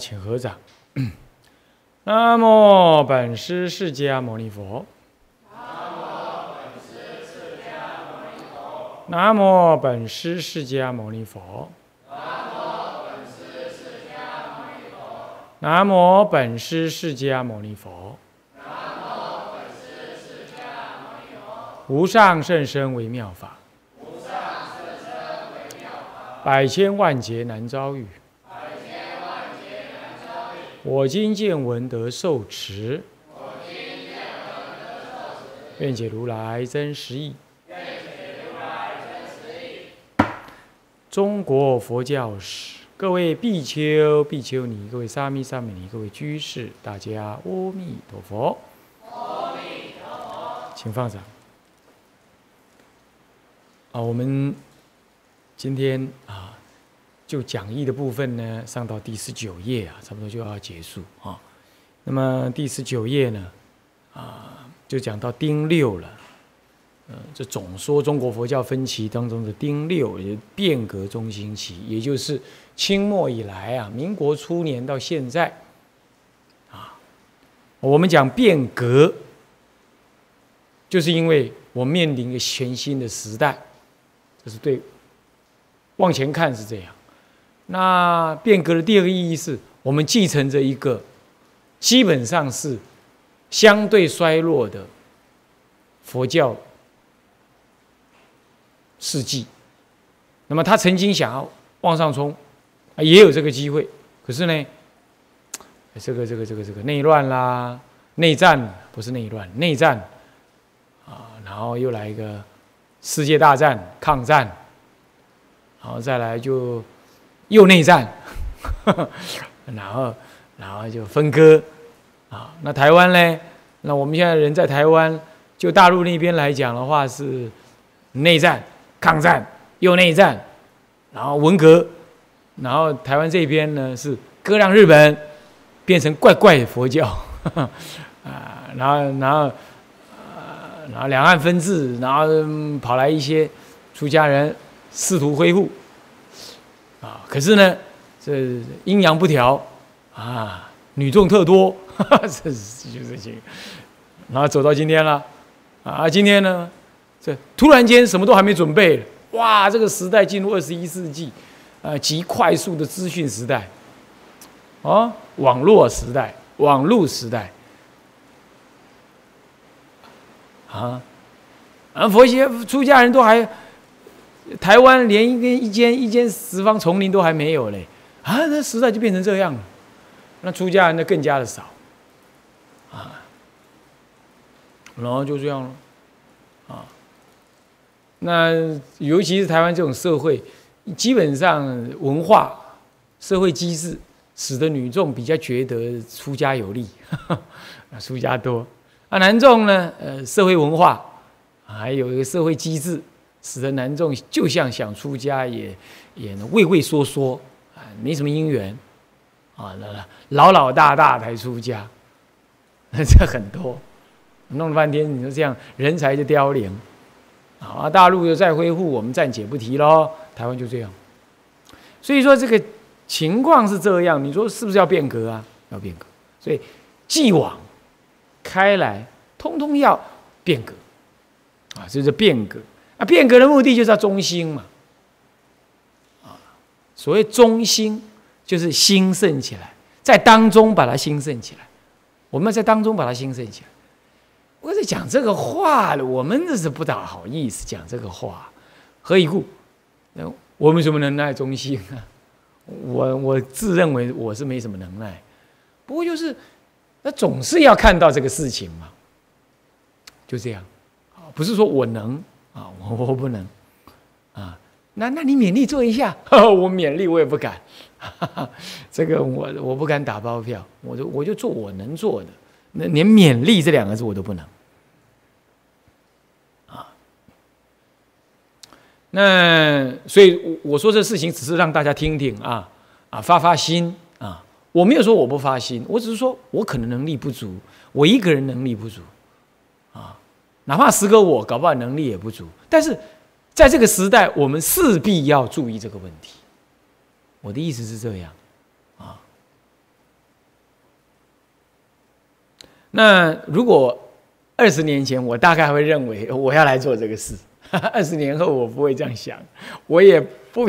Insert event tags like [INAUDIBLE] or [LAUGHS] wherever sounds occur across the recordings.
请合掌。南无本师释迦牟尼佛。南无本师释迦牟尼佛。南无本师释迦牟尼佛。南无本师释迦牟尼佛。南无本师释迦牟尼佛。无上甚深微妙法。无上甚深为妙法。百千万劫难遭遇。我今见闻得受持，愿解如来真实义。中国佛教史，各位比丘、比丘尼，各位沙弥、沙弥尼，各位居士，大家阿弥陀佛。请放上。啊，我们今天啊。就讲义的部分呢，上到第十九页啊，差不多就要结束啊。那么第十九页呢，啊，就讲到丁六了。呃，这总说中国佛教分歧当中的丁六，也变革中心期，也就是清末以来啊，民国初年到现在，啊，我们讲变革，就是因为我面临一个全新的时代，这是对，往前看是这样。那变革的第二个意义是，我们继承着一个基本上是相对衰落的佛教世纪。那么他曾经想要往上冲，也有这个机会，可是呢，这个这个这个这个内乱啦，内战不是内乱，内战啊，然后又来一个世界大战、抗战，然后再来就。又内战，[LAUGHS] 然后，然后就分割啊。那台湾呢？那我们现在人在台湾，就大陆那边来讲的话是内战、抗战，又内战，然后文革，然后台湾这边呢是割让日本，变成怪怪的佛教 [LAUGHS] 啊。然后，然后，然后两岸分治，然后跑来一些出家人试图恢复。啊！可是呢，这阴阳不调，啊，女众特多，[LAUGHS] 这就是这些，然后走到今天了，啊，今天呢，这突然间什么都还没准备，哇！这个时代进入二十一世纪，啊，极快速的资讯时代，啊，网络时代，网络时代，啊，啊，佛学出家人都还。台湾连一个一间一间十方丛林都还没有嘞，啊，那时代就变成这样了。那出家人呢更加的少，啊，然后就这样了，啊，那尤其是台湾这种社会，基本上文化、社会机制，使得女众比较觉得出家有利，[LAUGHS] 出家多；啊，男众呢，呃，社会文化还有一个社会机制。使得南众就像想出家也也畏畏缩缩啊，没什么姻缘啊，老老大大才出家，这很多，弄了半天你说这样人才就凋零啊！大陆又在恢复，我们暂且不提喽。台湾就这样，所以说这个情况是这样，你说是不是要变革啊？要变革，所以既往开来，通通要变革啊！这是变革。啊，变革的目的就是要中心嘛，啊，所谓中心就是兴盛起来，在当中把它兴盛起来，我们在当中把它兴盛起来。我在讲这个话了，我们这是不大好意思讲这个话，何以故？我们什么能耐中兴啊？我我自认为我是没什么能耐，不过就是那总是要看到这个事情嘛，就这样，不是说我能。啊，我我不能，啊，那那你勉力做一下，[LAUGHS] 我勉力我也不敢，哈 [LAUGHS] 哈这个我我不敢打包票，我就我就做我能做的，那连勉力这两个字我都不能，啊，那所以我我说这事情只是让大家听听啊啊发发心啊，我没有说我不发心，我只是说我可能能力不足，我一个人能力不足。哪怕十哥我搞不好能力也不足，但是在这个时代，我们势必要注意这个问题。我的意思是这样啊。那如果二十年前，我大概会认为我要来做这个事；[LAUGHS] 二十年后，我不会这样想，我也不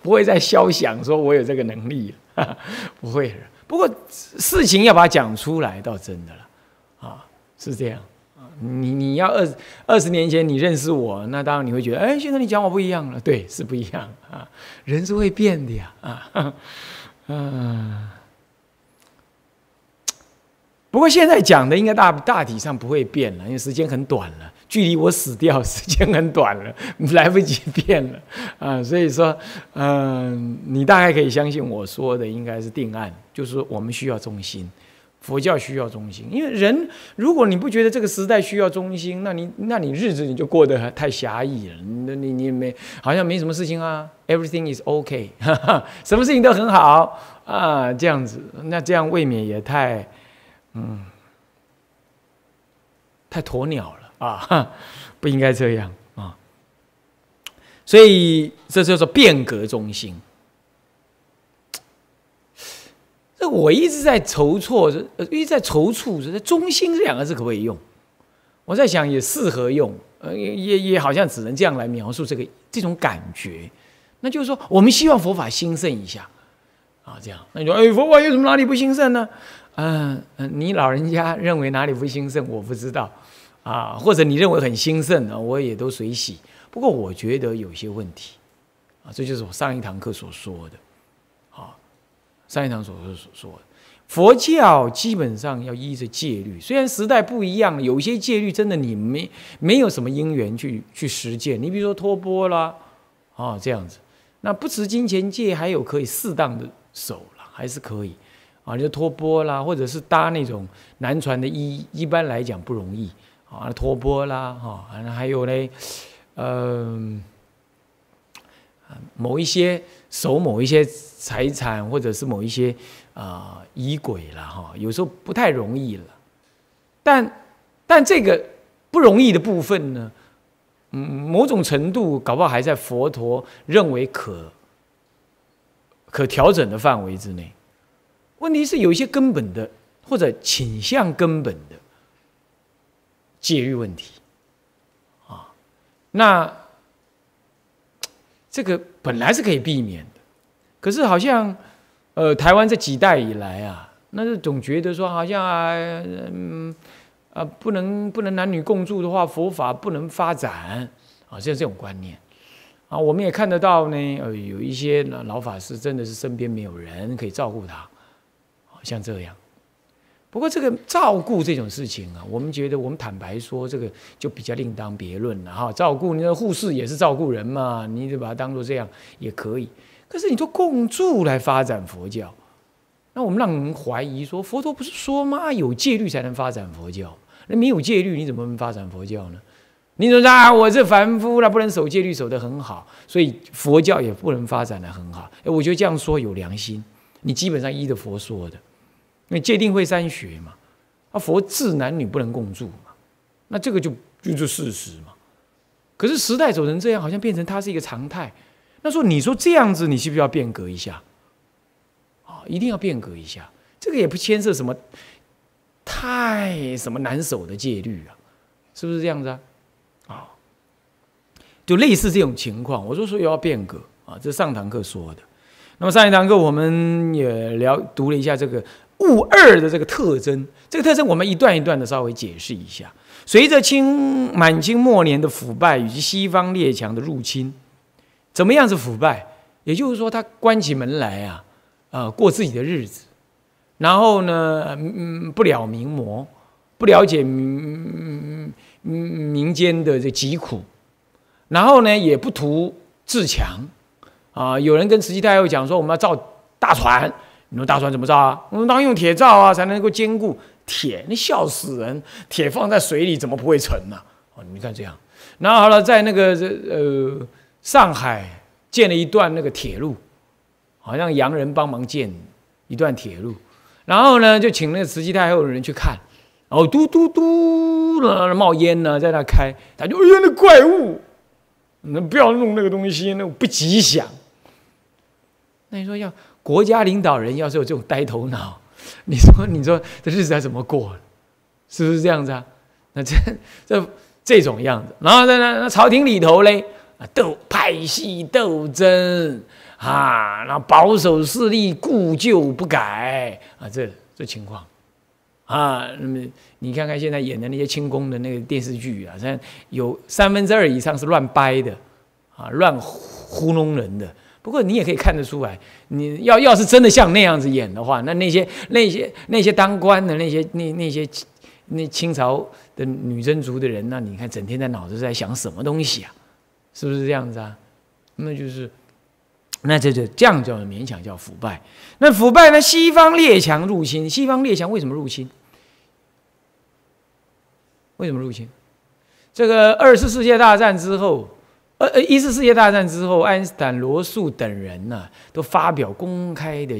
不会再肖想，说我有这个能力，[LAUGHS] 不会了。不过事情要把它讲出来，倒真的了啊，是这样。你你要二二十年前你认识我，那当然你会觉得，哎，先生你讲我不一样了，对，是不一样啊，人是会变的呀啊，嗯，不过现在讲的应该大大体上不会变了，因为时间很短了，距离我死掉 [LAUGHS] 时间很短了，来不及变了啊，所以说，嗯，你大概可以相信我说的应该是定案，就是我们需要重心。佛教需要中心，因为人如果你不觉得这个时代需要中心，那你那你日子你就过得太狭义了。你你你没好像没什么事情啊，everything is o k 哈哈，什么事情都很好啊，这样子那这样未免也太嗯太鸵鸟了啊，[LAUGHS] 不应该这样啊。所以这就是变革中心。那我一直在筹措，呃，一直在筹躇，是“中心”这两个字可不可以用？我在想，也适合用，呃，也也好像只能这样来描述这个这种感觉。那就是说，我们希望佛法兴盛一下啊，这样。那你说，哎，佛法有什么哪里不兴盛呢？嗯，你老人家认为哪里不兴盛，我不知道啊，或者你认为很兴盛啊，我也都随喜。不过我觉得有些问题啊，这就是我上一堂课所说的。上一场所说所说的，佛教基本上要依着戒律，虽然时代不一样，有些戒律真的你没没有什么因缘去去实践。你比如说托钵啦，啊这样子，那不持金钱戒还有可以适当的守了，还是可以，啊就托钵啦，或者是搭那种南传的，衣，一般来讲不容易啊托钵啦哈，还有呢，呃。某一些守某一些财产，或者是某一些啊仪轨了哈，有时候不太容易了。但但这个不容易的部分呢，嗯，某种程度搞不好还在佛陀认为可可调整的范围之内。问题是有一些根本的或者倾向根本的戒欲问题啊，那。这个本来是可以避免的，可是好像，呃，台湾这几代以来啊，那就总觉得说好像啊，嗯，啊，不能不能男女共住的话，佛法不能发展，啊，像这种观念，啊，我们也看得到呢，呃，有一些老法师真的是身边没有人可以照顾他，像这样。不过这个照顾这种事情啊，我们觉得我们坦白说，这个就比较另当别论了哈。照顾，你的护士也是照顾人嘛，你把它当做这样也可以。可是你说共住来发展佛教，那我们让人怀疑说，佛陀不是说吗？有戒律才能发展佛教，那没有戒律你怎么发展佛教呢？你怎么说啊？我是凡夫了，不能守戒律，守的很好，所以佛教也不能发展的很好。我觉得这样说有良心，你基本上依着佛说的。因为戒定慧三学嘛，啊，佛制男女不能共住嘛，那这个就就是事实嘛。可是时代走成这样，好像变成它是一个常态。那说你说这样子，你是不是要变革一下？啊，一定要变革一下。这个也不牵涉什么太什么难守的戒律啊，是不是这样子啊？啊，就类似这种情况，我就说要变革啊。这上堂课说的。那么上一堂课我们也聊读了一下这个。物二的这个特征，这个特征我们一段一段的稍微解释一下。随着清满清末年的腐败以及西方列强的入侵，怎么样子腐败？也就是说，他关起门来啊，啊，过自己的日子，然后呢，嗯，不了解民模，不了解民间的这疾苦，然后呢，也不图自强。啊，有人跟慈禧太后讲说，我们要造大船。你说大船怎么造啊？我们当用铁造啊，才能够坚固。铁，笑死人！铁放在水里怎么不会沉呢？哦，你看这样，然后好了，在那个这呃上海建了一段那个铁路，好像洋人帮忙建一段铁路，然后呢就请那慈禧太后的人去看，然后嘟嘟嘟的冒烟呢，在那开，他就哎呀那怪物，那不要弄那个东西，那不吉祥。那你说要？国家领导人要是有这种呆头脑，[LAUGHS] 你说你说这日子还怎么过？是不是这样子啊？那这这这种样子，然后那那那朝廷里头嘞，斗派系斗争啊，然后保守势力故旧不改啊，这这情况啊，那么你看看现在演的那些清宫的那个电视剧啊，有三分之二以上是乱掰的啊，乱糊弄人的。不过你也可以看得出来，你要要是真的像那样子演的话，那那些那些那些当官的那些那那些那清朝的女真族的人那你看整天在脑子在想什么东西啊？是不是这样子啊？那就是，那这就这样叫勉强叫腐败。那腐败呢？西方列强入侵。西方列强为什么入侵？为什么入侵？这个二次世界大战之后。呃呃，一次世界大战之后，爱因斯坦、罗素等人呢，都发表公开的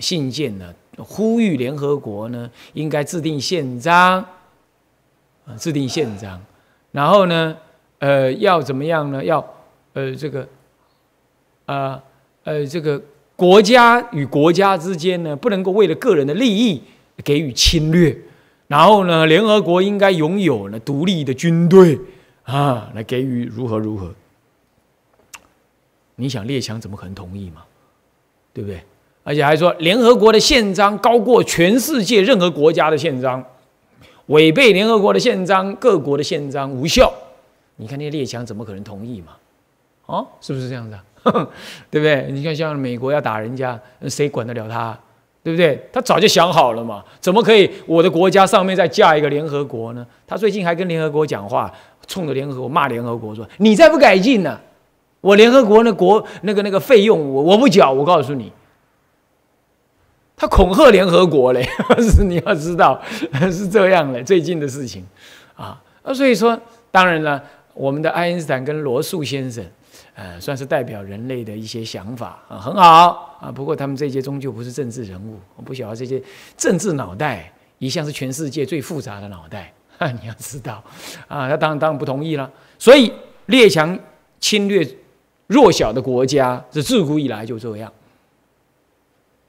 信件呢，呼吁联合国呢，应该制定宪章，啊，制定宪章，然后呢，呃，要怎么样呢？要呃这个，啊呃这个国家与国家之间呢，不能够为了个人的利益给予侵略，然后呢，联合国应该拥有呢独立的军队。啊，来给予如何如何？你想列强怎么可能同意嘛？对不对？而且还说联合国的宪章高过全世界任何国家的宪章，违背联合国的宪章，各国的宪章无效。你看那些列强怎么可能同意嘛？哦，是不是这样的？[LAUGHS] 对不对？你看像美国要打人家，谁管得了他？对不对？他早就想好了嘛，怎么可以我的国家上面再架一个联合国呢？他最近还跟联合国讲话。冲着联合国骂联合国说：“你再不改进呢，我联合国那国那个那个费用我我不缴。”我告诉你，他恐吓联合国嘞，是 [LAUGHS] 你要知道 [LAUGHS] 是这样的最近的事情，啊啊，所以说当然了，我们的爱因斯坦跟罗素先生，呃，算是代表人类的一些想法啊，很好啊。不过他们这些终究不是政治人物，我不晓得这些政治脑袋，一向是全世界最复杂的脑袋。啊，[LAUGHS] 你要知道，啊，他当然当然不同意了。所以列强侵略弱小的国家，是自古以来就这样。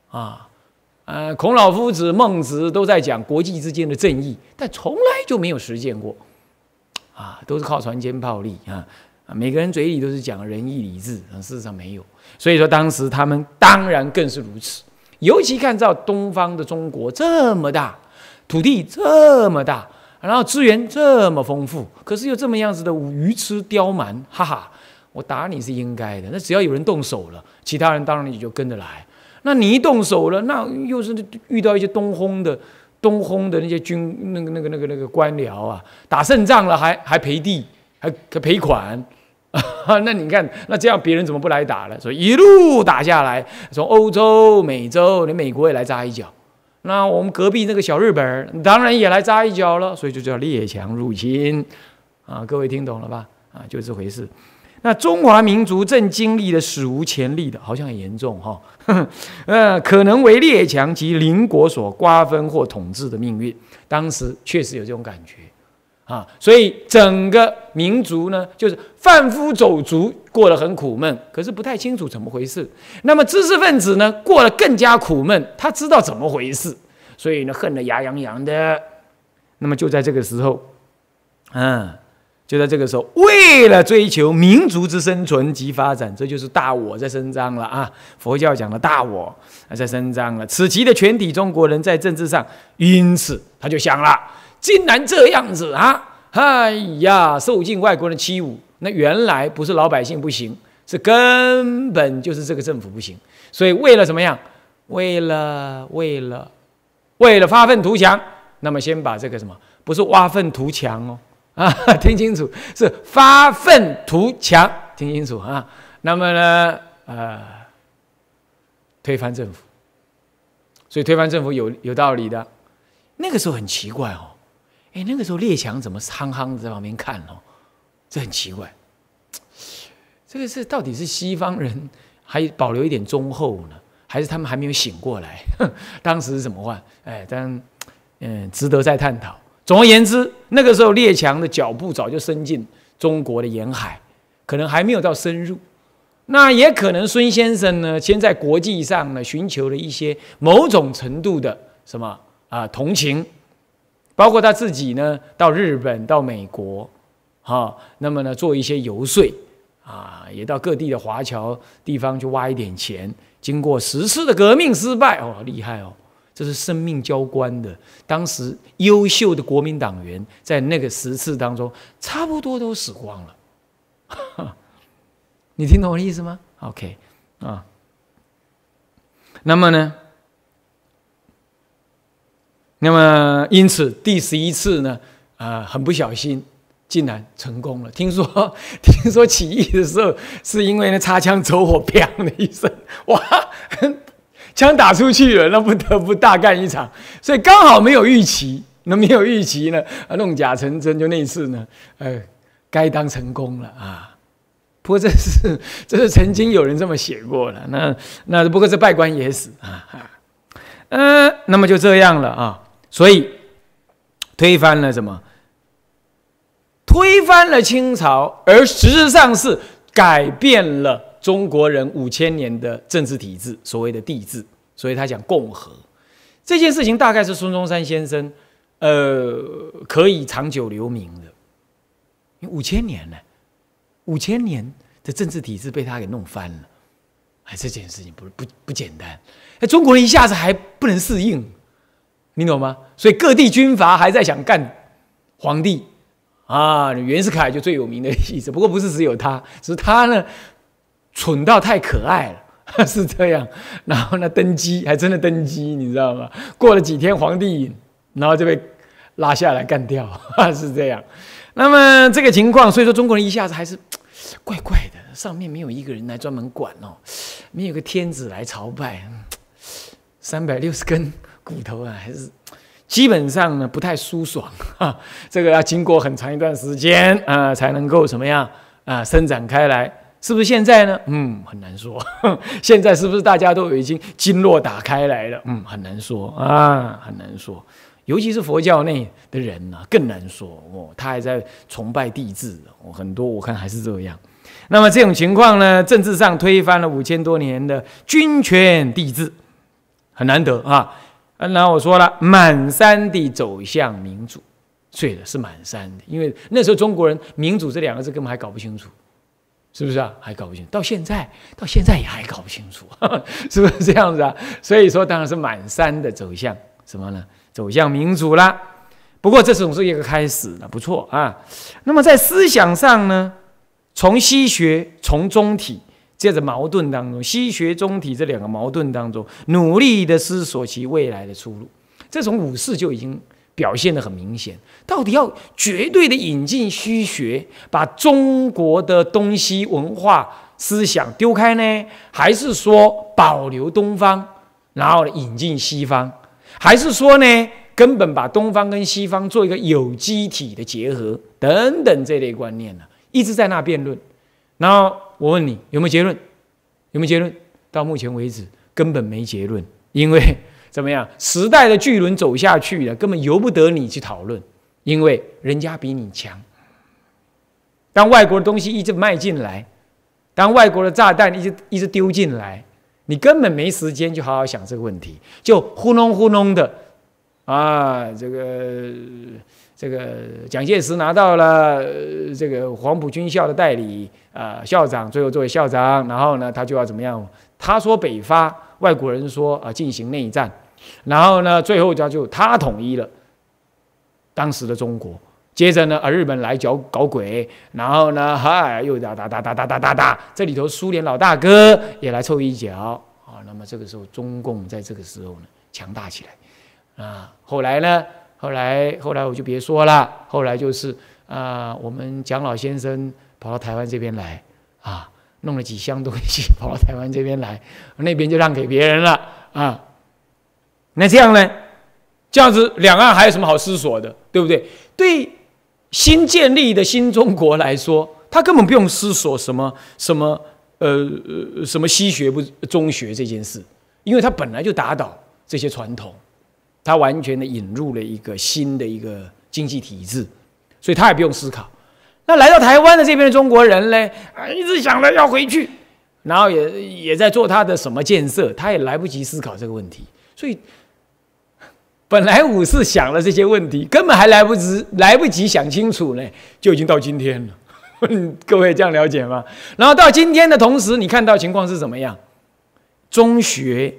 啊，呃，孔老夫子、孟子都在讲国际之间的正义，但从来就没有实践过。啊，都是靠船坚炮利啊！每个人嘴里都是讲仁义礼智，啊，事实上没有。所以说，当时他们当然更是如此。尤其看到东方的中国这么大，土地这么大。然后资源这么丰富，可是又这么样子的鱼吃刁蛮，哈哈，我打你是应该的。那只要有人动手了，其他人当然也就跟着来。那你一动手了，那又是遇到一些东轰的、东轰的那些军那个那个那个那个官僚啊，打胜仗了还还赔地，还赔款。[LAUGHS] 那你看，那这样别人怎么不来打了？所以一路打下来，从欧洲、美洲，连美国也来扎一脚。那我们隔壁那个小日本儿，当然也来扎一脚了，所以就叫列强入侵，啊，各位听懂了吧？啊，就这回事。那中华民族正经历的史无前例的，好像很严重哈，[LAUGHS] 呃，可能为列强及邻国所瓜分或统治的命运，当时确实有这种感觉。啊，所以整个民族呢，就是贩夫走卒过得很苦闷，可是不太清楚怎么回事。那么知识分子呢，过得更加苦闷，他知道怎么回事，所以呢，恨得牙痒痒的。那么就在这个时候，嗯，就在这个时候，为了追求民族之生存及发展，这就是大我在伸张了啊！佛教讲的大我啊，在伸张了。此期的全体中国人在政治上，因此他就想了。竟然这样子啊！哎呀，受尽外国人欺侮，那原来不是老百姓不行，是根本就是这个政府不行。所以为了怎么样？为了为了为了发愤图强。那么先把这个什么？不是挖粪图强哦，啊，听清楚，是发愤图强，听清楚啊。那么呢，呃，推翻政府。所以推翻政府有有道理的。那个时候很奇怪哦。哎，那个时候列强怎么憨憨在旁边看哦？这很奇怪。这个是到底是西方人还保留一点忠厚呢，还是他们还没有醒过来？[LAUGHS] 当时是怎么话？哎，但嗯，值得再探讨。总而言之，那个时候列强的脚步早就伸进中国的沿海，可能还没有到深入。那也可能孙先生呢，先在国际上呢寻求了一些某种程度的什么啊同情。包括他自己呢，到日本、到美国，哈，那么呢，做一些游说啊，也到各地的华侨地方去挖一点钱。经过十次的革命失败，哦，厉害哦，这是生命交关的。当时优秀的国民党员在那个十次当中，差不多都死光了。[LAUGHS] 你听懂我的意思吗？OK，啊，那么呢？那么，因此第十一次呢，啊，很不小心，竟然成功了。听说 [LAUGHS] 听说起义的时候，是因为那擦枪走火，砰的一声，哇，[LAUGHS] 枪打出去了，那不得不大干一场。所以刚好没有预期，那没有预期呢，弄假成真，就那一次呢，呃，该当成功了啊。不过这是 [LAUGHS] 这是曾经有人这么写过了，那那不过这拜官野死啊，呃，那么就这样了啊。所以推翻了什么？推翻了清朝，而实质上是改变了中国人五千年的政治体制，所谓的帝制。所以他讲共和这件事情，大概是孙中山先生呃可以长久留名的。五千年呢，五千年的政治体制被他给弄翻了，哎，这件事情不不不简单。哎，中国人一下子还不能适应。你懂吗？所以各地军阀还在想干皇帝啊，袁世凯就最有名的例子，不过不是只有他，只是他呢蠢到太可爱了，[LAUGHS] 是这样。然后呢，登基还真的登基，你知道吗？过了几天，皇帝然后就被拉下来干掉，[LAUGHS] 是这样。那么这个情况，所以说中国人一下子还是 [TSK] 怪怪的，上面没有一个人来专门管哦，没有个天子来朝拜，三百六十根。骨头啊，还是基本上呢不太舒爽 [LAUGHS] 哈，这个要经过很长一段时间啊，才能够怎么样啊伸展开来，是不是现在呢？嗯，很难说。[LAUGHS] 现在是不是大家都已经经络打开来了？嗯，很难说啊，很难说。尤其是佛教内的人呢，更难说哦，他还在崇拜帝制，我很多我看还是这样。那么这种情况呢，政治上推翻了五千多年的君权帝制，很难得啊。嗯，那我说了，满山的走向民主，对的，是满山的，因为那时候中国人民主这两个字根本还搞不清楚，是不是啊？还搞不清楚，到现在，到现在也还搞不清楚，[LAUGHS] 是不是这样子啊？所以说，当然是满山的走向什么呢？走向民主啦。不过，这总是一个开始呢，不错啊。那么，在思想上呢，从西学，从中体。样的矛盾当中，西学中体这两个矛盾当中，努力的思索其未来的出路，这种五四就已经表现的很明显。到底要绝对的引进西学，把中国的东西文化思想丢开呢？还是说保留东方，然后引进西方？还是说呢，根本把东方跟西方做一个有机体的结合？等等这类观念呢，一直在那辩论。然后我问你有没有结论？有没有结论？到目前为止根本没结论，因为 [LAUGHS] 怎么样？时代的巨轮走下去了，根本由不得你去讨论，因为人家比你强。当外国的东西一直卖进来，当外国的炸弹一直一直丢进来，你根本没时间去好好想这个问题，就呼弄呼弄的啊，这个。这个蒋介石拿到了这个黄埔军校的代理啊校长，最后作为校长，然后呢，他就要怎么样？他说北伐，外国人说啊进行内战，然后呢，最后就他统一了当时的中国。接着呢，啊日本来搅搞鬼，然后呢，嗨又打打打打打打打打，这里头苏联老大哥也来凑一脚啊。那么这个时候，中共在这个时候呢强大起来啊。后来呢？后来，后来我就别说了。后来就是啊，我们蒋老先生跑到台湾这边来啊，弄了几箱东西跑到台湾这边来，那边就让给别人了啊。那这样呢？这样子，两岸还有什么好思索的，对不对？对新建立的新中国来说，他根本不用思索什么什么呃什么西学不中学这件事，因为他本来就打倒这些传统。他完全的引入了一个新的一个经济体制，所以他也不用思考。那来到台湾的这边的中国人嘞，啊，一直想着要回去，然后也也在做他的什么建设，他也来不及思考这个问题。所以，本来五四想了这些问题，根本还来不及来不及想清楚呢，就已经到今天了。[LAUGHS] 各位这样了解吗？然后到今天的同时，你看到情况是怎么样？中学。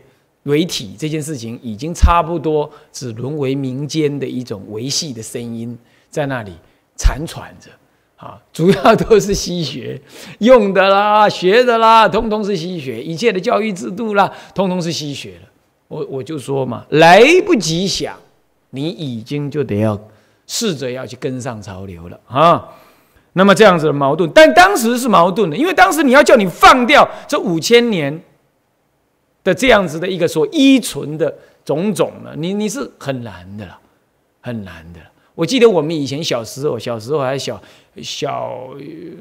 为体这件事情已经差不多只沦为民间的一种维系的声音，在那里残喘着啊，主要都是西学用的啦，[LAUGHS] 学的啦，通通是西学，一切的教育制度啦，通通是西学了。我我就说嘛，来不及想，你已经就得要试着要去跟上潮流了啊。那么这样子的矛盾，但当时是矛盾的，因为当时你要叫你放掉这五千年。这样子的一个所依存的种种呢，你你是很难的了，很难的。我记得我们以前小时候，小时候还小，小，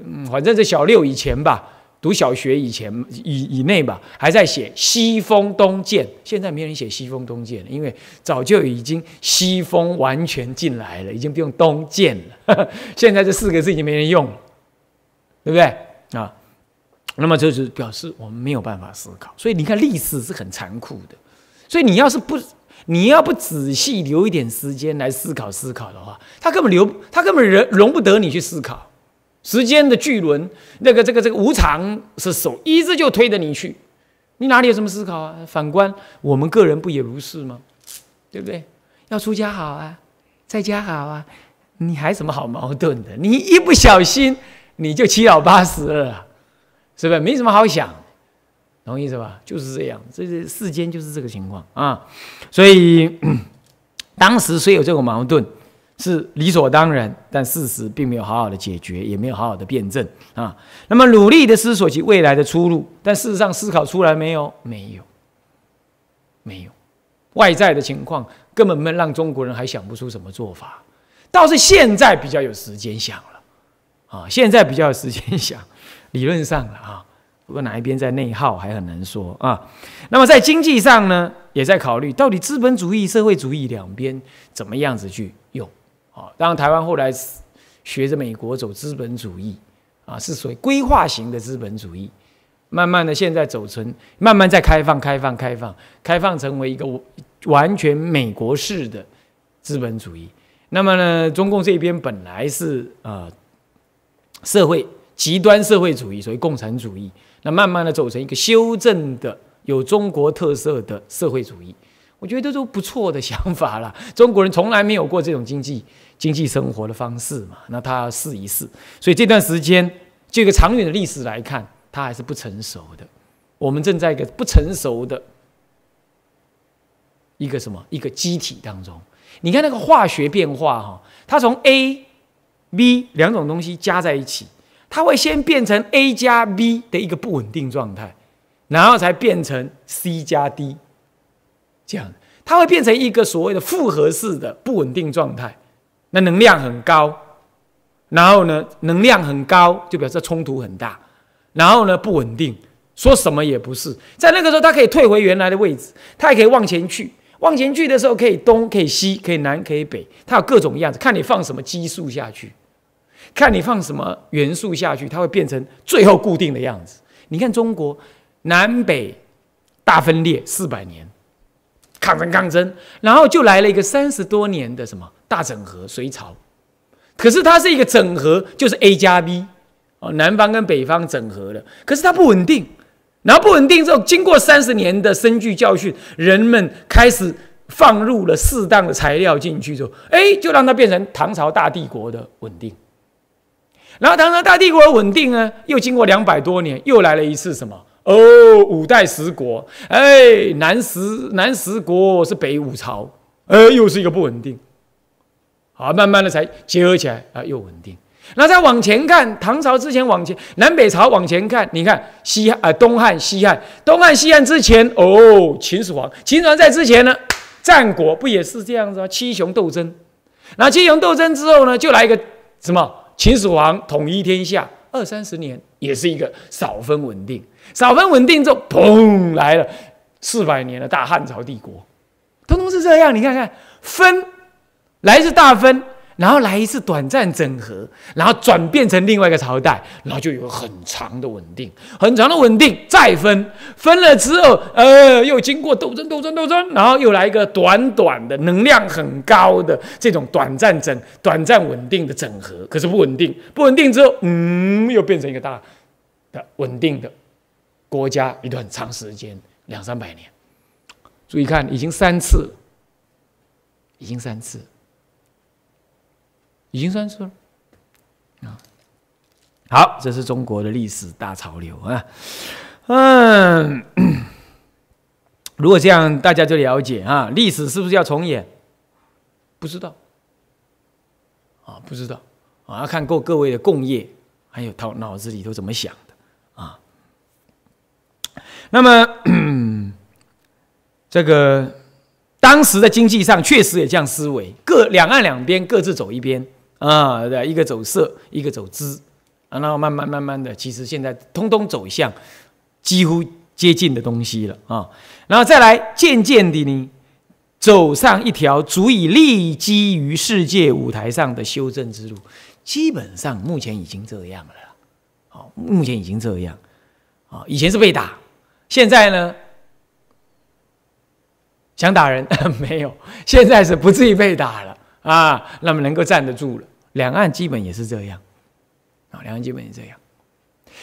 嗯，反正是小六以前吧，读小学以前以以内吧，还在写西风东渐，现在没人写西风东渐了，因为早就已经西风完全进来了，已经不用东渐了。[LAUGHS] 现在这四个字已经没人用了，对不对啊？那么就是表示我们没有办法思考，所以你看历史是很残酷的，所以你要是不，你要不仔细留一点时间来思考思考的话，他根本留他根本容容不得你去思考，时间的巨轮，那个这个这个无常是手一直就推着你去，你哪里有什么思考啊？反观我们个人不也如是吗？对不对？要出家好啊，在家好啊，你还什么好矛盾的？你一不小心你就七老八十了。是不是没什么好想？懂意思吧？就是这样，这是世间就是这个情况啊。所以当时虽有这个矛盾，是理所当然，但事实并没有好好的解决，也没有好好的辩证啊。那么努力的思索其未来的出路，但事实上思考出来没有？没有，没有。外在的情况根本没让中国人还想不出什么做法，倒是现在比较有时间想了啊，现在比较有时间想。理论上了啊，不过哪一边在内耗还很难说啊。那么在经济上呢，也在考虑到底资本主义、社会主义两边怎么样子去用啊。当然，台湾后来学着美国走资本主义啊，是属于规划型的资本主义。慢慢的，现在走成慢慢在开放、开放、开放、开放，成为一个完全美国式的资本主义。那么呢，中共这边本来是呃社会。极端社会主义，所谓共产主义，那慢慢的走成一个修正的有中国特色的社会主义，我觉得都不错的想法了。[LAUGHS] 中国人从来没有过这种经济经济生活的方式嘛，那他要试一试。所以这段时间，就一个长远的历史来看，它还是不成熟的。我们正在一个不成熟的一个什么一个机体当中。你看那个化学变化哈，它从 A、B 两种东西加在一起。它会先变成 A 加 B 的一个不稳定状态，然后才变成 C 加 D。这样，它会变成一个所谓的复合式的不稳定状态，那能量很高，然后呢，能量很高就表示冲突很大，然后呢不稳定，说什么也不是。在那个时候，它可以退回原来的位置，它也可以往前去。往前去的时候，可以东，可以西，可以南，可以北，它有各种样子，看你放什么激素下去。看你放什么元素下去，它会变成最后固定的样子。你看中国南北大分裂四百年，抗争抗争，然后就来了一个三十多年的什么大整合，隋朝。可是它是一个整合，就是 A 加 B 哦，南方跟北方整合了。可是它不稳定，然后不稳定之后，经过三十年的深具教训，人们开始放入了适当的材料进去之后，哎，就让它变成唐朝大帝国的稳定。然后唐朝大帝国的稳定呢，又经过两百多年，又来了一次什么？哦，五代十国。哎，南十南十国是北五朝，哎，又是一个不稳定。好，慢慢的才结合起来啊，又稳定。那再往前看，唐朝之前往前南北朝往前看，你看西汉啊，东汉西汉东汉西汉之前哦，秦始皇秦始皇在之前呢，战国不也是这样子吗？七雄斗争。那七雄斗争之后呢，就来一个什么？秦始皇统一天下二三十年，也是一个少分稳定，少分稳定之后，砰来了四百年的大汉朝帝国，通通是这样。你看看，分，来是大分。然后来一次短暂整合，然后转变成另外一个朝代，然后就有很长的稳定，很长的稳定，再分分了之后，呃，又经过斗争、斗争、斗争，然后又来一个短短的、能量很高的这种短暂整、短暂稳定的整合，可是不稳定，不稳定之后，嗯，又变成一个大的稳定的国家，一段长时间，两三百年。注意看，已经三次，已经三次。已经算数了啊！好，这是中国的历史大潮流啊。嗯，[COUGHS] 如果这样，大家就了解啊。历史是不是要重演？不知道啊，不知道啊，要看过各位的共业，还有头脑子里头怎么想的啊。那么，[COUGHS] 这个当时的经济上确实也这样思维，各两岸两边各自走一边。啊，对，一个走色，一个走资，啊，然后慢慢慢慢的，其实现在通通走向几乎接近的东西了啊，然后再来渐渐的呢，走上一条足以立基于世界舞台上的修正之路，基本上目前已经这样了，啊，目前已经这样，啊，以前是被打，现在呢，想打人 [LAUGHS] 没有，现在是不至于被打了。啊，那么能够站得住了，两岸基本也是这样，啊，两岸基本是这样。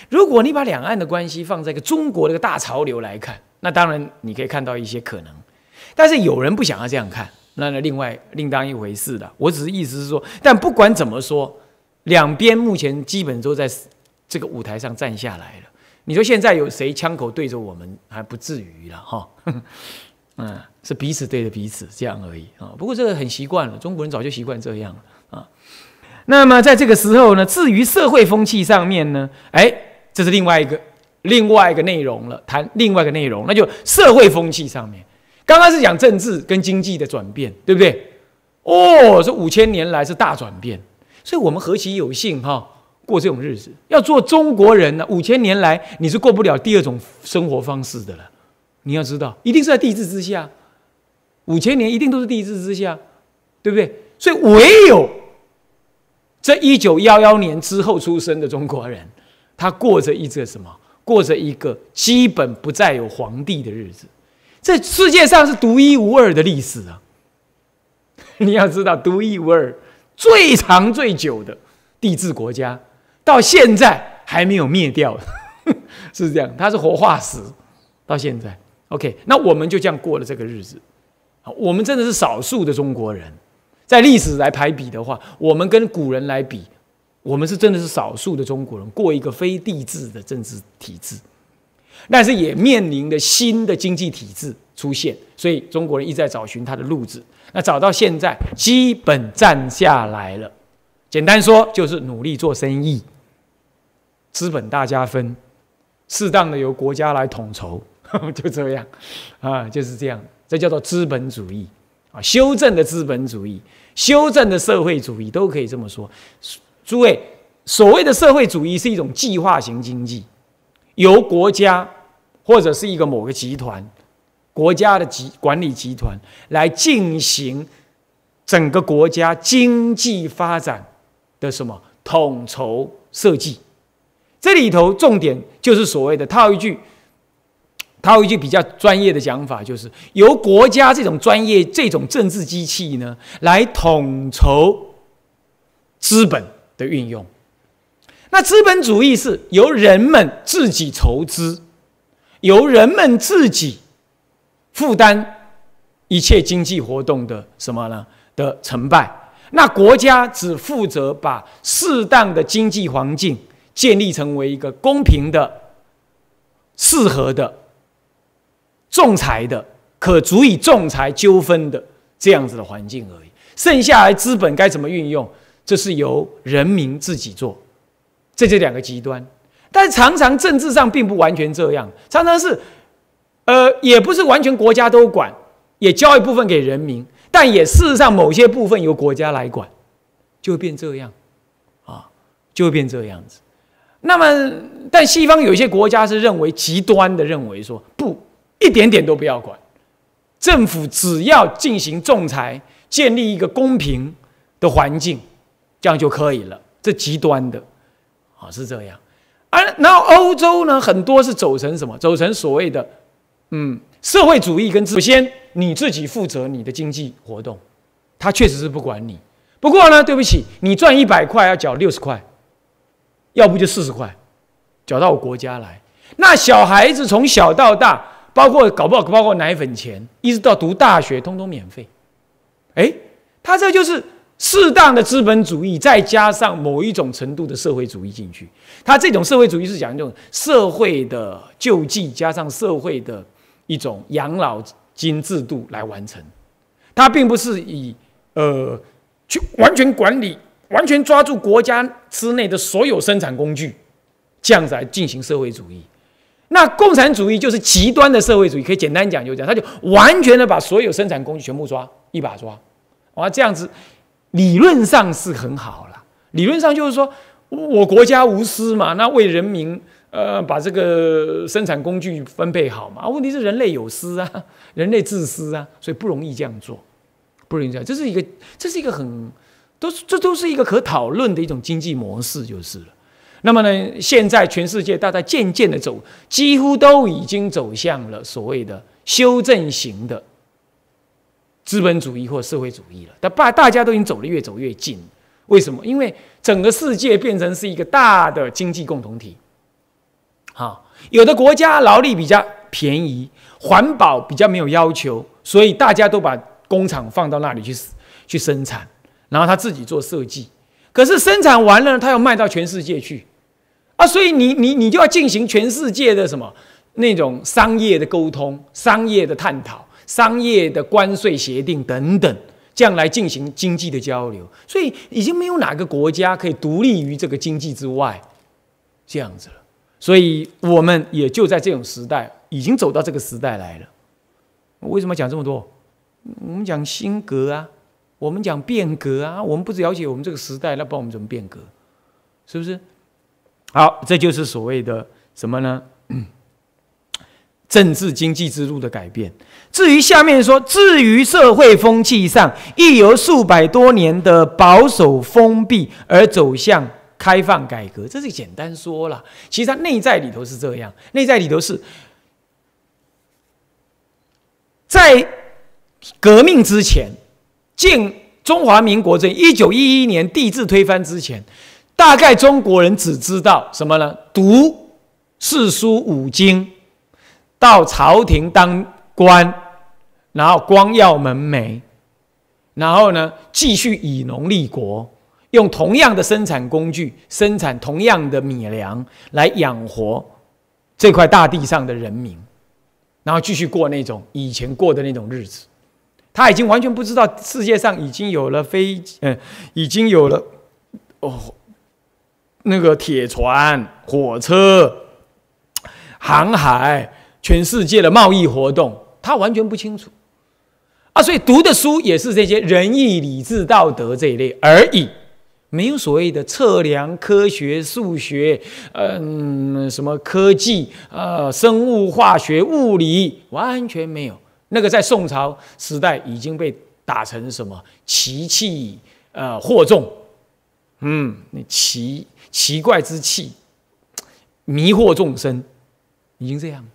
如果你把两岸的关系放在一个中国的个大潮流来看，那当然你可以看到一些可能，但是有人不想要这样看，那另外另当一回事了。我只是意思是说，但不管怎么说，两边目前基本都在这个舞台上站下来了。你说现在有谁枪口对着我们还不至于了哈。嗯，是彼此对着彼此这样而已啊。不过这个很习惯了，中国人早就习惯这样了啊。那么在这个时候呢，至于社会风气上面呢，哎，这是另外一个另外一个内容了，谈另外一个内容，那就社会风气上面。刚刚是讲政治跟经济的转变，对不对？哦，这五千年来是大转变，所以我们何其有幸哈，过这种日子。要做中国人呢，五千年来你是过不了第二种生活方式的了。你要知道，一定是在地质之下，五千年一定都是地质之下，对不对？所以唯有这一九幺幺年之后出生的中国人，他过着一个什么？过着一个基本不再有皇帝的日子。这世界上是独一无二的历史啊！[LAUGHS] 你要知道，独一无二、最长最久的帝制国家，到现在还没有灭掉，[LAUGHS] 是这样？它是活化石，到现在。OK，那我们就这样过了这个日子。我们真的是少数的中国人，在历史来排比的话，我们跟古人来比，我们是真的是少数的中国人过一个非帝制的政治体制，但是也面临着新的经济体制出现，所以中国人一再找寻他的路子。那找到现在，基本站下来了。简单说，就是努力做生意，资本大家分，适当的由国家来统筹。[LAUGHS] 就这样啊，就是这样，这叫做资本主义啊，修正的资本主义，修正的社会主义都可以这么说。诸位，所谓的社会主义是一种计划型经济，由国家或者是一个某个集团、国家的集管理集团来进行整个国家经济发展的什么统筹设计。这里头重点就是所谓的套一句。他有一句比较专业的讲法，就是由国家这种专业、这种政治机器呢，来统筹资本的运用。那资本主义是由人们自己筹资，由人们自己负担一切经济活动的什么呢？的成败。那国家只负责把适当的经济环境建立成为一个公平的、适合的。仲裁的可足以仲裁纠纷的这样子的环境而已，剩下来资本该怎么运用，这是由人民自己做。这就两个极端，但常常政治上并不完全这样，常常是，呃，也不是完全国家都管，也交一部分给人民，但也事实上某些部分由国家来管，就会变这样，啊，就会变这样子。那么，但西方有一些国家是认为极端的，认为说不。一点点都不要管，政府只要进行仲裁，建立一个公平的环境，这样就可以了。这极端的，啊，是这样。而然后欧洲呢，很多是走成什么？走成所谓的，嗯，社会主义跟。首先你自己负责你的经济活动，他确实是不管你。不过呢，对不起，你赚一百块要缴六十块，要不就四十块，缴到我国家来。那小孩子从小到大。包括搞不好，包括奶粉钱，一直到读大学，通通免费。哎，他这就是适当的资本主义，再加上某一种程度的社会主义进去。他这种社会主义是讲一种社会的救济，加上社会的一种养老金制度来完成。他并不是以呃去完全管理、完全抓住国家之内的所有生产工具，这样子来进行社会主义。那共产主义就是极端的社会主义，可以简单讲就这样，他就完全的把所有生产工具全部抓一把抓，啊，这样子理论上是很好了。理论上就是说，我国家无私嘛，那为人民，呃，把这个生产工具分配好嘛。问题是人类有私啊，[LAUGHS] 人类自私啊，所以不容易这样做，不容易这样，这是一个，这是一个很都是这都是一个可讨论的一种经济模式，就是了。那么呢？现在全世界大家渐渐的走，几乎都已经走向了所谓的修正型的资本主义或社会主义了。他把大家都已经走得越走越近，为什么？因为整个世界变成是一个大的经济共同体。哈，有的国家劳力比较便宜，环保比较没有要求，所以大家都把工厂放到那里去去生产，然后他自己做设计。可是生产完了，他要卖到全世界去。啊，所以你你你就要进行全世界的什么那种商业的沟通、商业的探讨、商业的关税协定等等，这样来进行经济的交流。所以已经没有哪个国家可以独立于这个经济之外这样子了。所以我们也就在这种时代，已经走到这个时代来了。为什么讲这么多？我们讲新格啊，我们讲变革啊，我们不了解我们这个时代不帮我们怎么变革，是不是？好，这就是所谓的什么呢？政治经济之路的改变。至于下面说，至于社会风气上，亦由数百多年的保守封闭而走向开放改革，这是简单说了。其实它内在里头是这样，内在里头是，在革命之前，建中华民国这一九一一年帝制推翻之前。大概中国人只知道什么呢？读四书五经，到朝廷当官，然后光耀门楣，然后呢，继续以农立国，用同样的生产工具生产同样的米粮来养活这块大地上的人民，然后继续过那种以前过的那种日子。他已经完全不知道世界上已经有了飞，嗯，已经有了哦。那个铁船、火车、航海，全世界的贸易活动，他完全不清楚，啊，所以读的书也是这些仁义礼智道德这一类而已，没有所谓的测量科学、数学，嗯，什么科技啊，生物化学、物理，完全没有。那个在宋朝时代已经被打成什么奇器，呃，惑众，嗯，那奇。奇怪之气，迷惑众生，已经这样，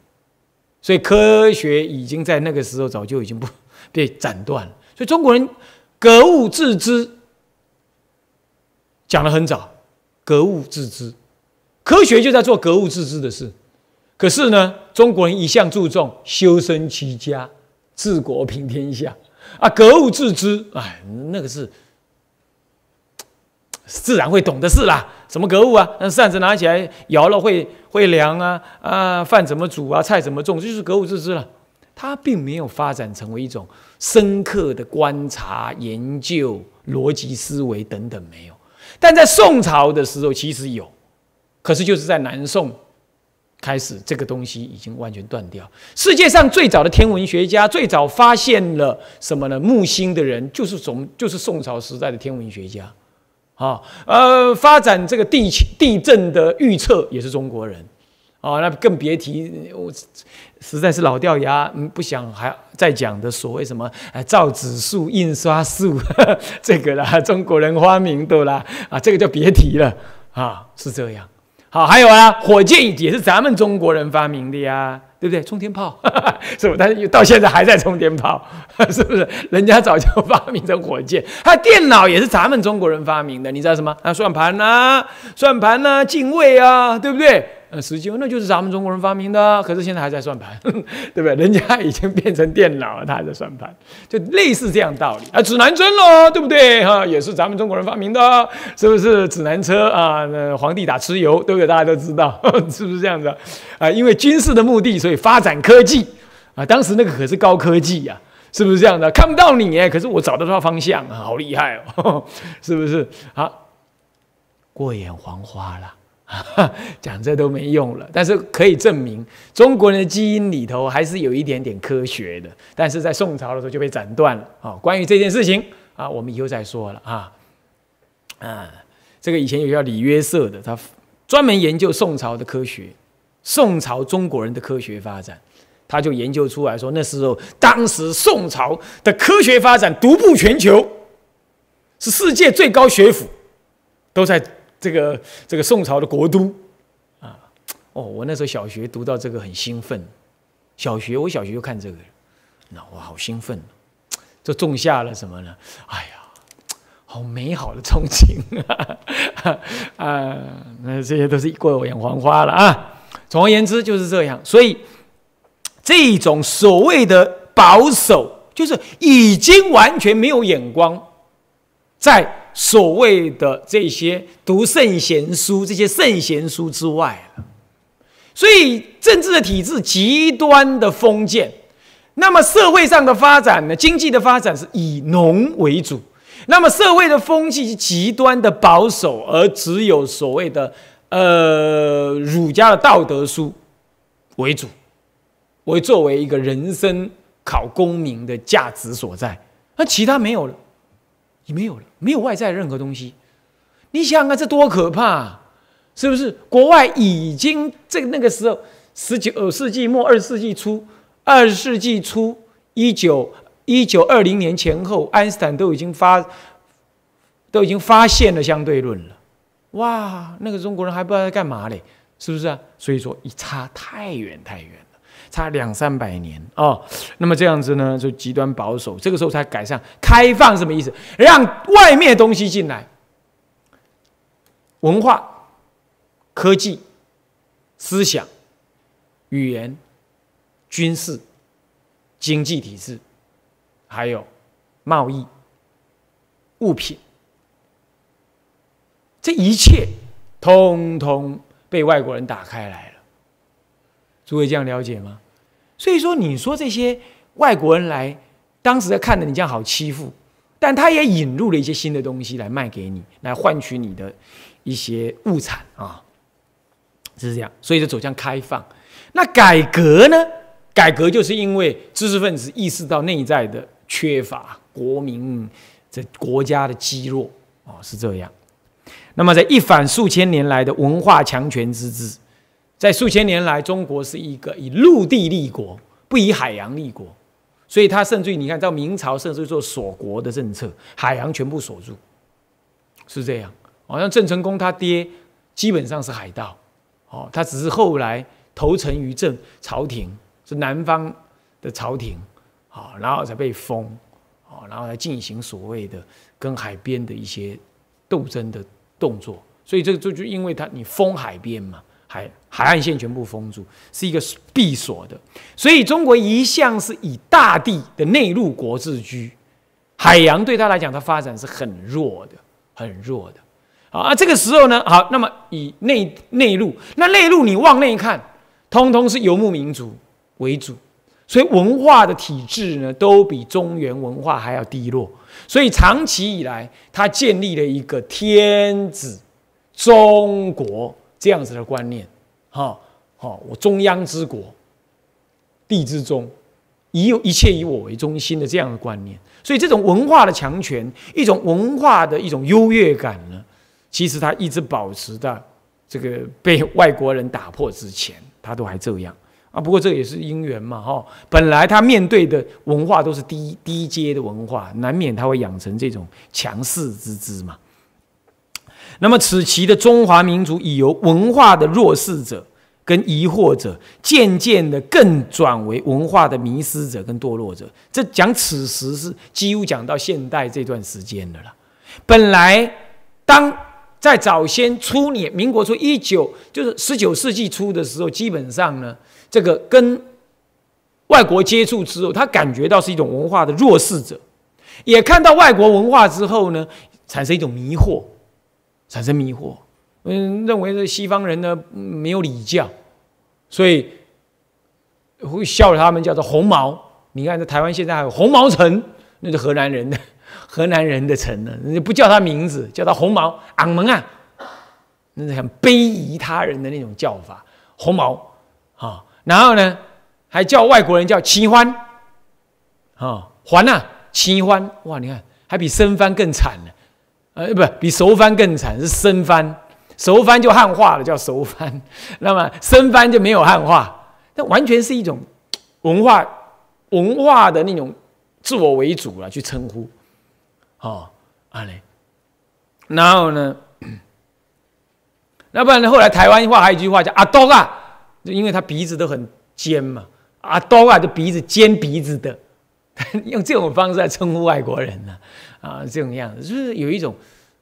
所以科学已经在那个时候早就已经不 [LAUGHS] 被斩断了。所以中国人格物致知讲得很早，格物致知，科学就在做格物致知的事。可是呢，中国人一向注重修身齐家治国平天下啊，格物致知，哎，那个是。自然会懂的事啦，什么格物啊？那扇子拿起来摇了会会凉啊啊！饭怎么煮啊？菜怎么种？就是格物致知了。它并没有发展成为一种深刻的观察、研究、逻辑思维等等，没有。但在宋朝的时候，其实有，可是就是在南宋开始，这个东西已经完全断掉。世界上最早的天文学家，最早发现了什么呢？木星的人就是从就是宋朝时代的天文学家。啊，呃，发展这个地地震的预测也是中国人，啊，那更别提我实在是老掉牙，嗯，不想还再讲的所谓什么哎造纸术、印刷术 [LAUGHS] 这个啦，中国人发明的啦，啊，这个就别提了，啊，是这样。好，还有啊，火箭也是咱们中国人发明的呀，对不对？冲天炮 [LAUGHS] 是不？但是到现在还在冲天炮，[LAUGHS] 是不是？人家早就发明的火箭，有电脑也是咱们中国人发明的，你知道什么啊？算盘呐，算盘呐，进位啊，对不对？呃，十九，那就是咱们中国人发明的，可是现在还在算盘，[LAUGHS] 对不对？人家已经变成电脑了，他还在算盘，就类似这样道理啊。指南针咯，对不对？哈，也是咱们中国人发明的，是不是？指南车啊，那皇帝打蚩尤，对不对？大家都知道，[LAUGHS] 是不是这样子？啊，因为军事的目的，所以发展科技啊。当时那个可是高科技呀，是不是这样的？看不到你哎，可是我找得到方向啊，好厉害，哦，[LAUGHS] 是不是？啊，过眼黄花了。[LAUGHS] 讲这都没用了，但是可以证明，中国人的基因里头还是有一点点科学的。但是在宋朝的时候就被斩断了。啊，关于这件事情啊，我们以后再说了啊。啊，这个以前有叫李约瑟的，他专门研究宋朝的科学，宋朝中国人的科学发展，他就研究出来说，那时候当时宋朝的科学发展独步全球，是世界最高学府，都在。这个这个宋朝的国都啊，哦，我那时候小学读到这个很兴奋。小学我小学就看这个，那我好兴奋。这种下了什么呢？哎呀，好美好的憧憬啊！[LAUGHS] 啊，那这些都是过眼黄花了啊。总而言之就是这样。所以这种所谓的保守，就是已经完全没有眼光在。所谓的这些读圣贤书，这些圣贤书之外了，所以政治的体制极端的封建，那么社会上的发展呢，经济的发展是以农为主，那么社会的风气是极端的保守，而只有所谓的呃儒家的道德书为主，为作为一个人生考功名的价值所在，那其他没有了，也没有了。没有外在任何东西，你想想看，这多可怕，是不是？国外已经在那个时候，十九世纪末、二十世纪初，二十世纪初，一九一九二零年前后，爱因斯坦都已经发，都已经发现了相对论了，哇，那个中国人还不知道在干嘛嘞，是不是啊？所以说，一差太远太远。差两三百年哦。那么这样子呢，就极端保守。这个时候才改上开放，什么意思？让外面东西进来，文化、科技、思想、语言、军事、经济体制，还有贸易、物品，这一切通通被外国人打开来。诸位这样了解吗？所以说，你说这些外国人来，当时在看着你这样好欺负，但他也引入了一些新的东西来卖给你，来换取你的一些物产啊，是这样，所以就走向开放。那改革呢？改革就是因为知识分子意识到内在的缺乏，国民这国家的积弱啊，是这样。那么，在一反数千年来的文化强权之治。在数千年来，中国是一个以陆地立国，不以海洋立国，所以他甚至于你看，到明朝甚至做锁国的政策，海洋全部锁住，是这样。哦，像郑成功他爹基本上是海盗，哦，他只是后来投诚于郑朝廷，是南方的朝廷，啊，然后才被封，啊，然后才进行所谓的跟海边的一些斗争的动作，所以这个就就因为他你封海边嘛。海海岸线全部封住，是一个闭锁的，所以中国一向是以大地的内陆国自居，海洋对他来讲，它发展是很弱的，很弱的。啊，这个时候呢，好，那么以内内陆，那内陆你往内看，通通是游牧民族为主，所以文化的体制呢，都比中原文化还要低落，所以长期以来，他建立了一个天子中国。这样子的观念，哈，哈，我中央之国，地之中，以一切以我为中心的这样的观念，所以这种文化的强权，一种文化的一种优越感呢，其实它一直保持到这个被外国人打破之前，它都还这样啊。不过这也是因缘嘛，哈，本来他面对的文化都是低低阶的文化，难免他会养成这种强势之姿嘛。那么，此期的中华民族已由文化的弱势者跟疑惑者，渐渐的更转为文化的迷失者跟堕落者。这讲此时是几乎讲到现代这段时间的了。本来，当在早先初年，民国初一九，就是十九世纪初的时候，基本上呢，这个跟外国接触之后，他感觉到是一种文化的弱势者，也看到外国文化之后呢，产生一种迷惑。产生迷惑，嗯，认为这西方人呢没有礼教，所以会笑他们叫做红毛。你看，这台湾现在还有红毛城，那是河南人的，[LAUGHS] 河南人的城呢，人家不叫他名字，叫他红毛。俺们啊，那是很卑夷他人的那种叫法，红毛啊。然后呢，还叫外国人叫齐欢啊，还呐，齐欢。哇，你看，还比生番更惨呢。呃，不比熟番更惨，是生番。熟番就汉化了，叫熟番。[LAUGHS] 那么生番就没有汉化，那完全是一种文化文化的那种自我为主了去称呼。哦，阿雷。然后呢？要 [CLEARS THROAT] 不然呢？后来台湾话还有一句话叫阿多啊，就因为他鼻子都很尖嘛，阿多啊就鼻子尖鼻子的，[LAUGHS] 用这种方式来称呼外国人呢。啊，这种样子就是有一种，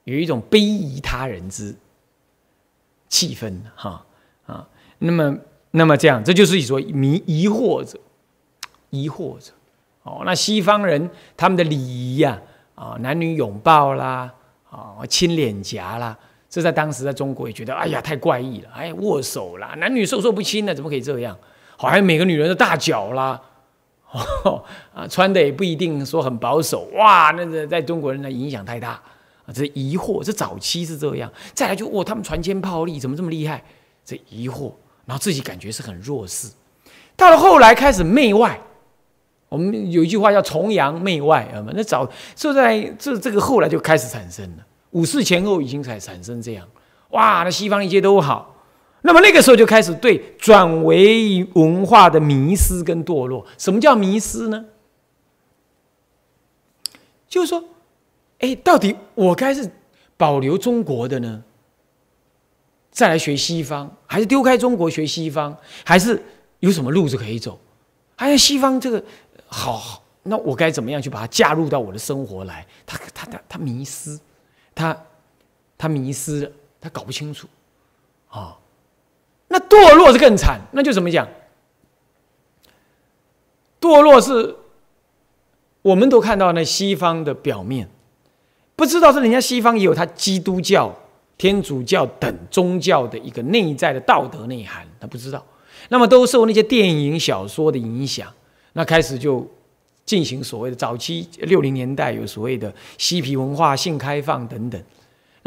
有一种卑夷他人之气氛哈啊，那么那么这样，这就是你说迷疑惑者，疑惑者哦。那西方人他们的礼仪呀啊，男女拥抱啦啊，亲脸颊啦，这在当时在中国也觉得哎呀太怪异了。哎，握手啦，男女授受不亲的，怎么可以这样？好像每个女人的大脚啦。[LAUGHS] 哦啊，穿的也不一定说很保守哇，那个在中国人的影响太大啊，这疑惑，这早期是这样。再来就哇，他们船坚炮利，怎么这么厉害？这疑惑，然后自己感觉是很弱势。到了后来开始媚外，我们有一句话叫崇洋媚外，啊那早就在这这个后来就开始产生了。五四前后已经才产生这样哇，那西方一切都好。那么那个时候就开始对转为文化的迷失跟堕落。什么叫迷失呢？就是说，哎，到底我该是保留中国的呢，再来学西方，还是丢开中国学西方，还是有什么路子可以走？哎呀，西方这个好，那我该怎么样去把它嫁入到我的生活来？他他他他迷失，他他迷失了，他搞不清楚啊。那堕落是更惨，那就怎么讲？堕落是，我们都看到那西方的表面，不知道是人家西方也有他基督教、天主教等宗教的一个内在的道德内涵，他不知道。那么都受那些电影、小说的影响，那开始就进行所谓的早期六零年代有所谓的嬉皮文化、性开放等等。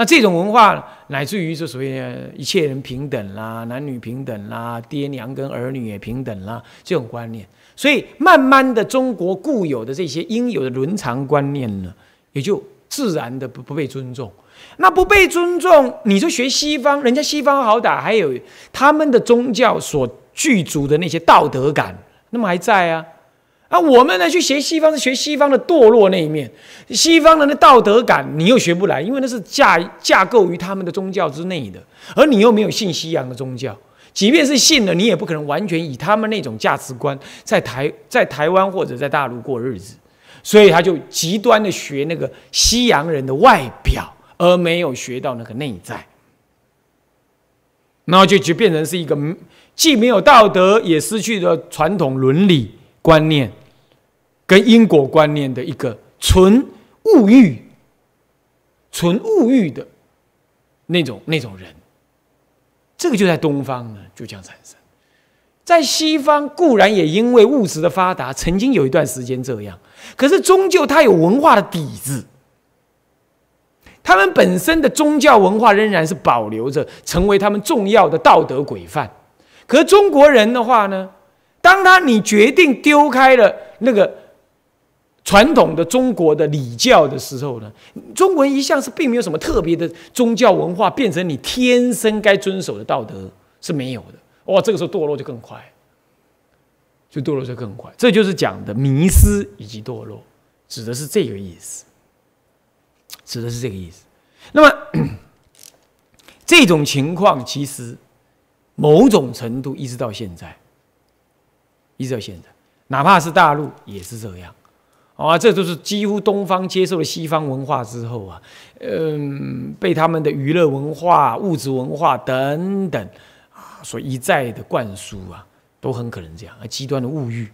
那这种文化乃至于就所谓一切人平等啦，男女平等啦，爹娘跟儿女也平等啦，这种观念，所以慢慢的中国固有的这些应有的伦常观念呢，也就自然的不不被尊重。那不被尊重，你就学西方，人家西方好歹还有他们的宗教所具足的那些道德感，那么还在啊。啊，我们呢去学西方是学西方的堕落那一面，西方人的道德感你又学不来，因为那是架架构于他们的宗教之内的，而你又没有信西洋的宗教，即便是信了，你也不可能完全以他们那种价值观在台在台湾或者在大陆过日子，所以他就极端的学那个西洋人的外表，而没有学到那个内在，然后就就变成是一个既没有道德，也失去了传统伦理观念。跟因果观念的一个纯物欲、纯物欲的那种那种人，这个就在东方呢，就将产生；在西方固然也因为物质的发达，曾经有一段时间这样，可是终究他有文化的底子，他们本身的宗教文化仍然是保留着，成为他们重要的道德规范。可中国人的话呢，当他你决定丢开了那个。传统的中国的礼教的时候呢，中文一向是并没有什么特别的宗教文化变成你天生该遵守的道德是没有的。哇，这个时候堕落就更快，就堕落就更快。这就是讲的迷失以及堕落，指的是这个意思，指的是这个意思。那么 [COUGHS] 这种情况其实某种程度一直到现在，一直到现在，哪怕是大陆也是这样。啊，这都是几乎东方接受了西方文化之后啊，嗯，被他们的娱乐文化、物质文化等等啊，所一再的灌输啊，都很可能这样。而极端的物欲，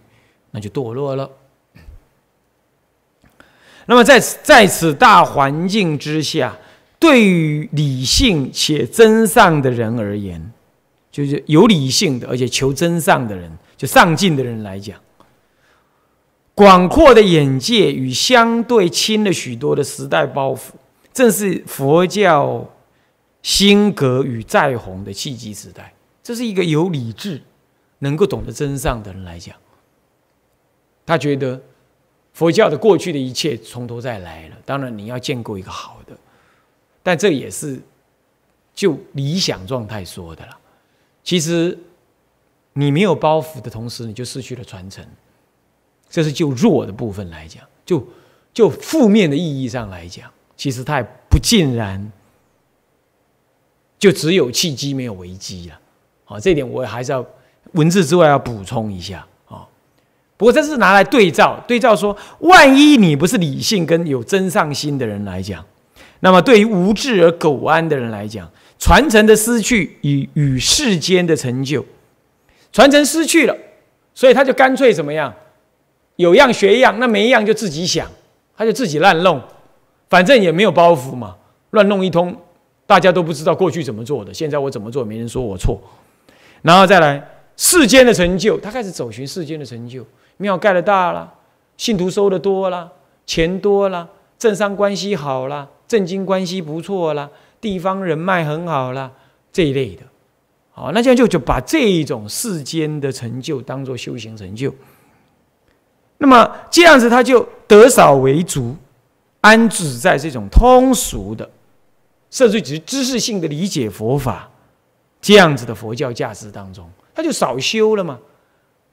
那就堕落了。那么，在此在此大环境之下，对于理性且真善的人而言，就是有理性的而且求真善的人，就上进的人来讲。广阔的眼界与相对轻了许多的时代包袱，正是佛教新革与再红的契机时代。这是一个有理智、能够懂得真相的人来讲，他觉得佛教的过去的一切从头再来了。当然，你要建构一个好的，但这也是就理想状态说的了。其实，你没有包袱的同时，你就失去了传承。这是就弱的部分来讲，就就负面的意义上来讲，其实它也不尽然，就只有契机没有危机了。好，这点我还是要文字之外要补充一下啊。不过这是拿来对照，对照说，万一你不是理性跟有真上心的人来讲，那么对于无智而苟安的人来讲，传承的失去与与世间的成就，传承失去了，所以他就干脆怎么样？有样学样，那没样就自己想，他就自己乱弄，反正也没有包袱嘛，乱弄一通，大家都不知道过去怎么做的，现在我怎么做，没人说我错。然后再来世间的成就，他开始走寻世间的成就，庙盖得大了，信徒收的多了，钱多了，政商关系好了，政经关系不错了，地方人脉很好了这一类的。好，那这样就就把这一种世间的成就当做修行成就。那么这样子，他就得少为足，安置在这种通俗的，甚至只是知识性的理解佛法，这样子的佛教价值当中，他就少修了嘛，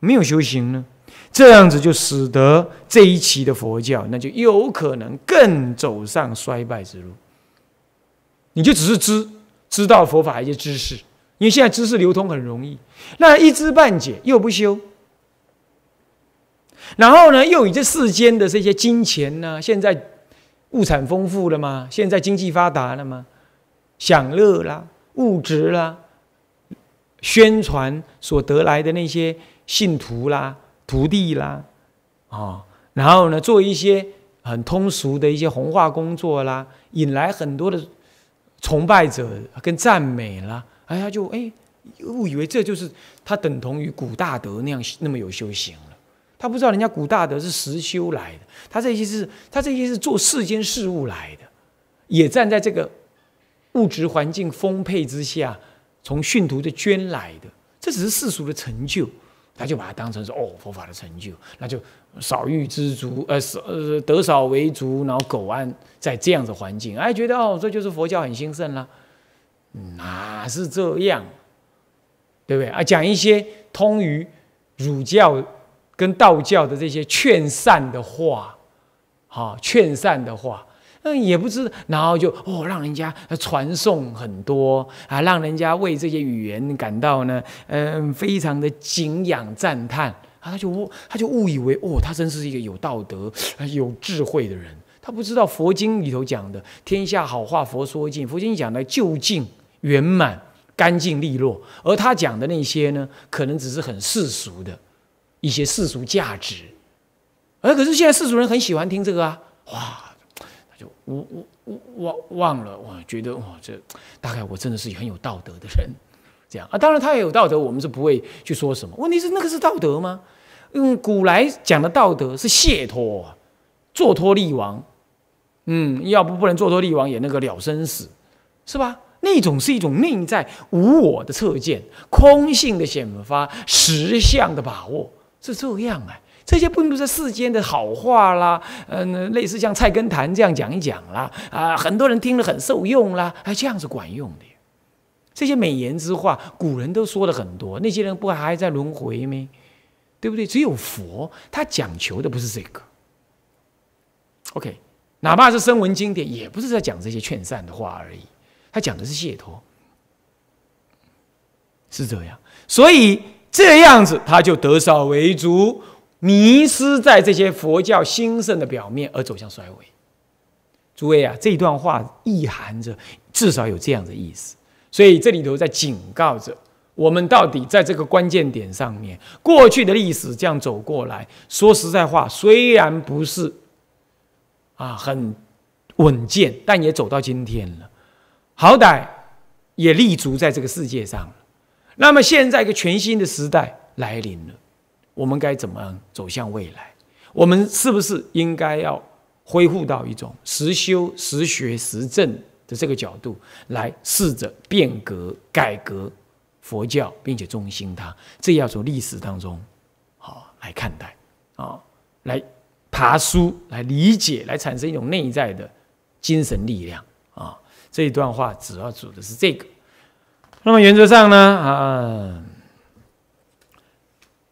没有修行呢，这样子就使得这一期的佛教，那就有可能更走上衰败之路。你就只是知知道佛法一些知识，因为现在知识流通很容易，那一知半解又不修。然后呢，又以这世间的这些金钱呢？现在物产丰富了吗？现在经济发达了吗？享乐啦，物质啦，宣传所得来的那些信徒啦、徒弟啦，啊，然后呢，做一些很通俗的一些红化工作啦，引来很多的崇拜者跟赞美啦，哎呀，就哎误以为这就是他等同于古大德那样那么有修行了。他不知道人家古大德是实修来的，他这些是，他这些是做世间事物来的，也站在这个物质环境丰沛之下，从信徒的捐来的，这只是世俗的成就，他就把它当成是哦佛法的成就，那就少欲知足，呃，是呃得少为足，然后苟安在这样的环境，哎，觉得哦这就是佛教很兴盛了，哪是这样，对不对啊？讲一些通于儒教。跟道教的这些劝善的话，好劝善的话，嗯，也不知，然后就哦，让人家传颂很多啊，让人家为这些语言感到呢，嗯，非常的敬仰赞叹啊，他就误，他就误以为哦，他真是一个有道德、有智慧的人，他不知道佛经里头讲的天下好话佛说尽，佛经讲的究竟圆满、干净利落，而他讲的那些呢，可能只是很世俗的。一些世俗价值，而可是现在世俗人很喜欢听这个啊！哇，他就我我我忘了，哇，觉得哇，这大概我真的是很有道德的人，这样啊。当然他也有道德，我们是不会去说什么。问题是那个是道德吗？嗯，古来讲的道德是解脱、坐脱利王，嗯，要不不能坐脱利王也那个了生死，是吧？那种是一种内在无我的测见、空性的显发、实相的把握。是这样啊，这些不都是世间的好话啦？嗯，类似像菜根谭这样讲一讲啦，啊，很多人听了很受用啦，啊，这样子管用的。这些美言之话，古人都说了很多，那些人不还在轮回吗？对不对？只有佛他讲求的不是这个。OK，哪怕是声文经典，也不是在讲这些劝善的话而已，他讲的是解脱。是这样，所以。这样子，他就得少为足，迷失在这些佛教兴盛的表面而走向衰微。诸位啊，这段话意含着，至少有这样的意思。所以这里头在警告着我们，到底在这个关键点上面，过去的历史这样走过来说实在话，虽然不是啊很稳健，但也走到今天了，好歹也立足在这个世界上。那么现在一个全新的时代来临了，我们该怎么样走向未来？我们是不是应该要恢复到一种实修、实学、实证的这个角度来试着变革、改革佛教，并且中兴它？这要从历史当中好来看待啊，来爬书、来理解、来产生一种内在的精神力量啊。这一段话主要指的是这个。那么原则上呢，啊，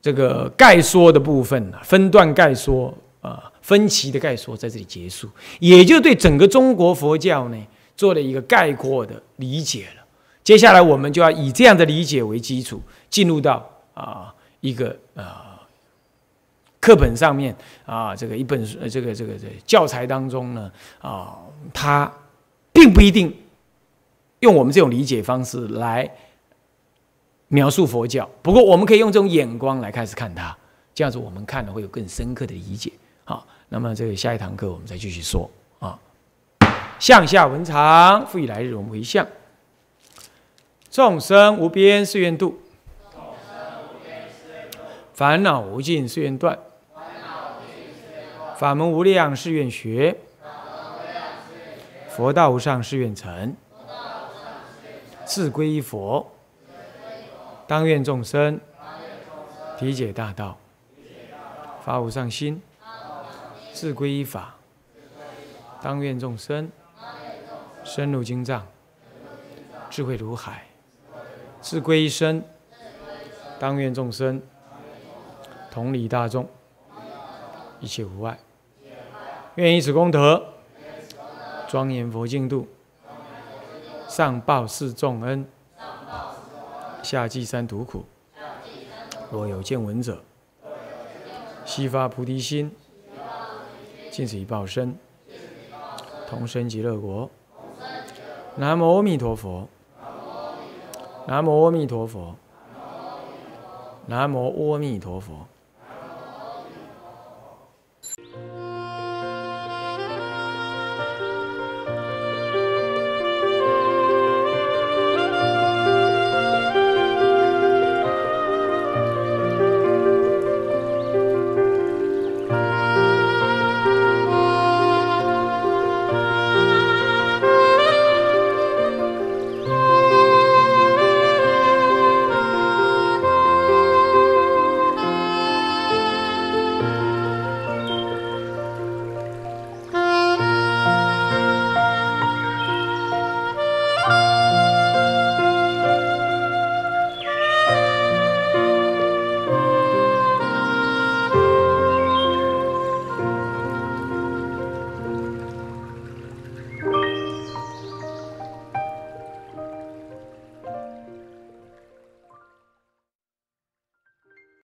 这个概说的部分，分段概说啊，分歧的概说在这里结束，也就对整个中国佛教呢，做了一个概括的理解了。接下来我们就要以这样的理解为基础，进入到啊一个啊课本上面啊这个一本书，这个这个教材当中呢啊，它并不一定。用我们这种理解方式来描述佛教，不过我们可以用这种眼光来开始看它，这样子我们看的会有更深刻的理解。好，那么这个下一堂课我们再继续说啊。向下文长，复以来日我们为相，众生无边誓愿度，烦恼无尽誓愿断，法门无量誓愿学，佛道无上誓愿成。自归一佛，当愿众生理解大道，发无上心；自归一法，当愿众生深入经藏，智慧如海；自归一生，当愿众生同理大众，一切无碍。愿以此功德，庄严佛净土。上报四重恩，下济三毒苦。若有见闻者，悉发菩提心，尽此一报身，同生极乐国。南无阿弥陀佛。南无阿弥陀佛。南无阿弥陀佛。